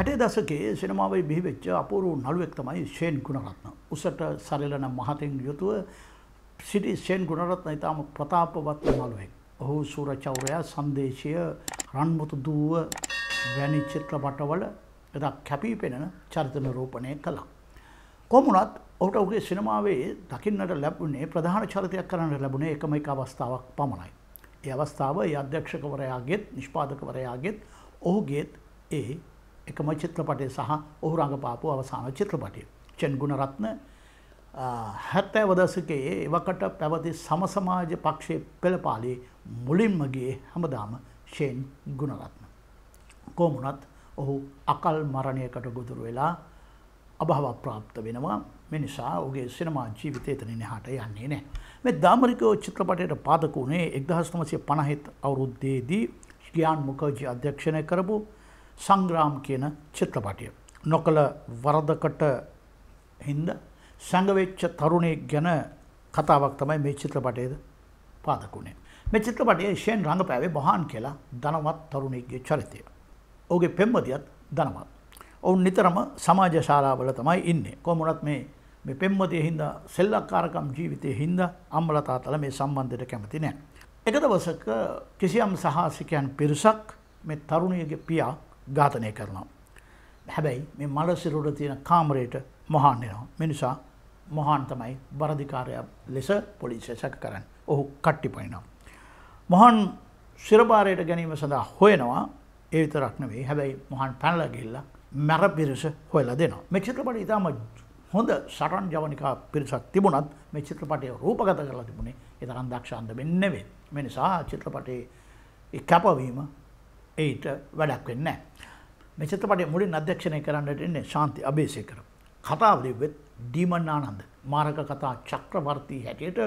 හැටේ දසකේ සිනමාවයි බිහිවෙච්ච අපූරු නළුවෙක් තමයි ෂේන් ගුණරත්න. උසට සරලන මහතෙන් යුතුව සිටි ෂේන් ගුණරත්න ඉතාම ප්‍රතාපවත් නළුවෙක්. ඔහු සූරචෞරයා සංදේශය රන්මුතු දූව වැනි චිත්‍රපටවල එදා කැපී පෙනෙන චරිත නිරූපණය කළා. කොමුණත් ඔහුට ඔහුගේ සිනමාවේ දකින්නට ලැබුණේ ප්‍රධාන චරිතයක් කරන්න ලැබුණේ එකම එක අවස්ථාවක් පමණයි. ඒ අවස්ථාව ඒ අධ්‍යක්ෂකවරයාගෙත් නිෂ්පාදකවරයාගෙත් ඔහුගේත් ඒ එකම චිත්‍රපටය සහ ඔහු රඟපාපු අවසාන චිත්‍රපටය. චෙන් ගුණරත්න හැත්තෑ වදසකයේ එවකට පැවති සමසමාජ පක්ෂය පෙළපාලේ මුලින්මගේ හැමදාම ෂේන් ගුණරත්න. කෝමුණත් ඔහු අකල් මරණයකට ගොදුරු වෙලා අභාව ප්‍රාප්ත වෙනවා මිනිසා ඔගේ සිනමා ජීවිතයතනන හට යන්නේ නෑ. මෙ දාමරිකෝ චිත්‍රපටයට පාදකුණේ එක්දහස්නමසය පණහිත් අවුරුද්දේදී ෂ්ගියාන් මුකජි අධ්‍යක්ෂණය කරපු සංග්‍රාම් කියන චිත්‍රපටිය. නොකළ වරදකට හින්ද සැඟවෙච්ච තරුණෙක් ගැන කතාවක් තමයි මේ චිත්‍රපටයද පාදකුණේ. මේ චිත්‍රපටය ෂයෙන් රඟපෑවේ බහන් කියලා දනවත් තරුණෙක්ගේ චරිතය. ඔගේ පෙම්මදියත් දනවත්. ඔවුන් නිතරම සමාජ ශාලාවල තමයි ඉන්නේ කොමුණත් මේ මේ පෙම්මතිය හින්ද සෙල්ලක්කාරකම් ජීවිතය හින්ද අම්මලතාතල මේ සම්බන්ධයට කැමති නෑ. එක දවසක කිසියම් සහාසිකයන් පිරිසක් මේ තරුණයගේ පියා ඝාතනය කරනවා. හැබැයි මේ මලසිරුට තියෙන කාමරයට මොහන්යනවා. මිනිසා මොහන් තමයි බරධිකාරයක් ලෙස පොලිසිය සැක කරන්න ඔහු කට්ටි පයිනවා. මොහන් සිරභාරයට ගැනීම සඳහා හොයනවා ඒ විතරක් නෙවෙයි හැබැයි මොහන් පැනලා ගිහිල්ලා මැර පිරිස හොයලා දෙනවා. මේ චිත්‍රපටය ඉතාම හොඳ සටන් ජවනිකා පිරිසක් තිබුණත් මේ චිත්‍රපටය රූපගත කරලා තිබුණේ ඒ තරම් දක්ෂ අන්දමින් නෙවෙයි. මේ නිසා චිත්‍රපටයේ කැපවීම ඒට වැඩක් වෙන්න. මේ චිත්‍රපටය මුලින් අධ්‍යක්ෂණය කරන්නට එන්නේ ශාන්ති අභේසේකර. කතාව ලිව්වෙත් ඩීමන් ආනන්ද මාරක කතා චක්‍රවර්තී හැටියට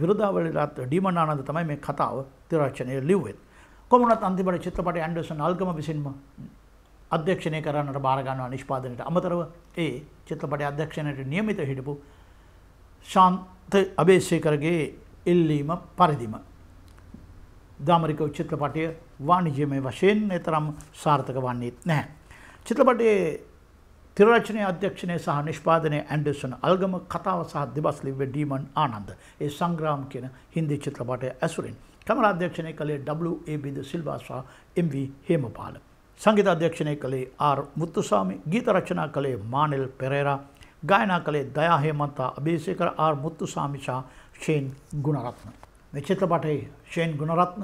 විරුදාවලට ඩීමන් ආනන්ද තමයි මේ කතාව තිරචනය ලිව්වෙත්. කොමනත් අන්තිමට චිත්‍රපට ඇන්ඩසන් අල්ගම විසින්ම අධ්‍යක්ෂණය කරන්නට භාරගන්නවා නිෂ්පාදනයට අමතරව ඒ චිත්‍රපට අධ්‍යක්ෂණයට නියමිත හිටපු ශාන්ත අභේශය කරගේ එල්ලීම පරිදිම දාමරික චිත්‍රපටය වාණිජයමය වශයෙන් එතරම් සාර්ථක වන්නේත් නැහැ. චිත්‍රපටයේ තිරරචනය අධ්‍යක්ෂණය සහ නිෂ්පාදනය ඇන්ඩසන් අල්ගම කතාව සහ දෙබස් ලිව ඩීමන් ආනන්ද ඒ සංග්‍රාම් කියන හින්දි චිත්‍රපටය ඇසුරින් කමර අධ්‍යක්ෂණය කළේ WABද සිල්වා සහ MV හේමපාල. සංගීත අධ්‍යක්ෂණය කළේ R මුත්තුසාමි ගීත රචනා කළේ මානෙල් පෙරේරා ගායනා කළේ දයා හේමන්තා අභේසේකර R මුත්තුසාමි සහ ෂේන් ගුණරත්න. මේ චිත්‍රපටයේ ෂේන් ගුණරත්න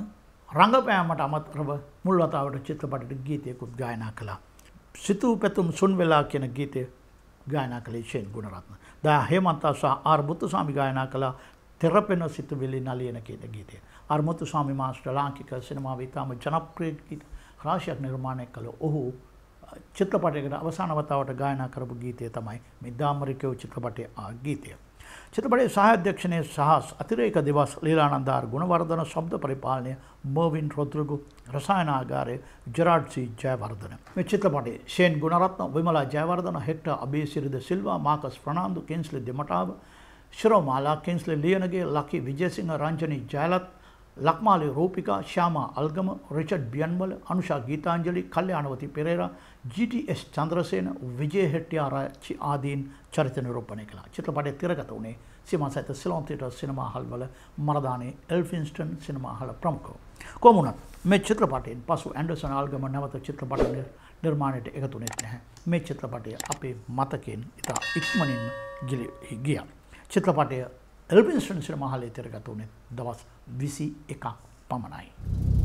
රඟපෑමට අමතරව මුල් වතාවට චිත්‍රපටට ගීතයකුත් ගායනා කළා. සිතූ පැතුම් සුන් වෙලා කියන ගීතය ගායනා කළේ ෂේන් ගුණරත්න. දා හේමන්තා සහ ආර් මුතුස්වාමි ගායනා කළා තෙරපෙන සිතුවිලි නලියන කියන ගීතය. ආර් මුතුස්වාමි මාස්ටර් ලාංකික සිනමාවේ ඉතාම ජනප්‍රිය ගීත රාශියක් නිර්මාණය කළ ඔහු චිත්‍රපටයකට අවසාන වතාවට ගායනා කරපු ගීතය තමයි මේ දාමරිකෝ චිත්‍රපටයේ ආ ගීතය. චිත්‍රපටයේ සහාධ්‍යක්ෂණය සහ අතිරේක දෙවස් ලීලානන්දාර් ගුණවර්ධන ශබ්ද පරිපාලනය මර්වින් රොද්‍රගු රසායනාගාරය ජරාඩ් සී ජයවර්ධන. මේ චිත්‍රපටයේ Shane Gunaratne Wimala Jayawardena Hector Abeysiri de Silva Marcus Fernando Kensley Dematawa Shiromala Kensley Liyanage Lucky Wijesinghe Ranjani Jayalath Lakmale Rupika Shyama Algama Richard Beyanwala Anusha Geethanjali Kalyanawathi Perera GTS Chandrasena Wije Hettiarachchi ආදීන් චරිත නිරූපණය කළා. චිත්‍රපටය තිරගත වුණේ සීමා සහිත සිලෝන් තියටර් සිනමා හල්වල මරදානේ එල්ෆින්ස්ටන් සිනමා හල ප්‍රමුඛව. කොහොම වුණත් මේ චිත්‍රපටයෙන් පසු ඇන්ඩර්සන් අල්ගම නැවත චිත්‍රපට නිර්මාණයට එකතු වුණේ නැහැ. මේ චිත්‍රපටය අපේ මතකයෙන් ඉතා ඉක්මනින්ම ගිලී ගියා. චිත්‍රපටය එල්බින්ස්ටන්සිර මහලේ තෙරගත වනේ දවස් විසි එකක් පමණයි.